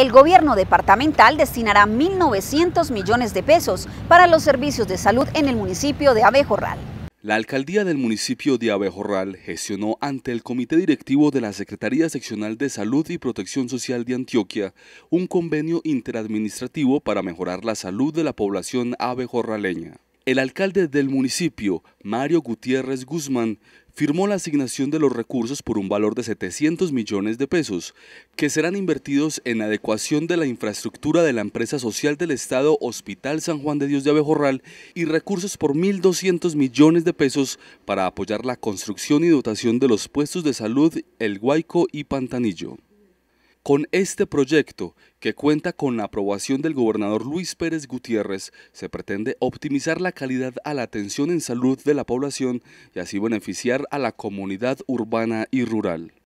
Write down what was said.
El gobierno departamental destinará 1.900 millones de pesos para los servicios de salud en el municipio de Abejorral. La alcaldía del municipio de Abejorral gestionó ante el comité directivo de la Secretaría Seccional de Salud y Protección Social de Antioquia un convenio interadministrativo para mejorar la salud de la población abejorraleña. El alcalde del municipio, Mario Gutiérrez Guzmán, firmó la asignación de los recursos por un valor de 700 millones de pesos, que serán invertidos en adecuación de la infraestructura de la empresa social del Estado Hospital San Juan de Dios de Abejorral y recursos por 1.200 millones de pesos para apoyar la construcción y dotación de los puestos de salud El guaico y Pantanillo. Con este proyecto, que cuenta con la aprobación del gobernador Luis Pérez Gutiérrez, se pretende optimizar la calidad a la atención en salud de la población y así beneficiar a la comunidad urbana y rural.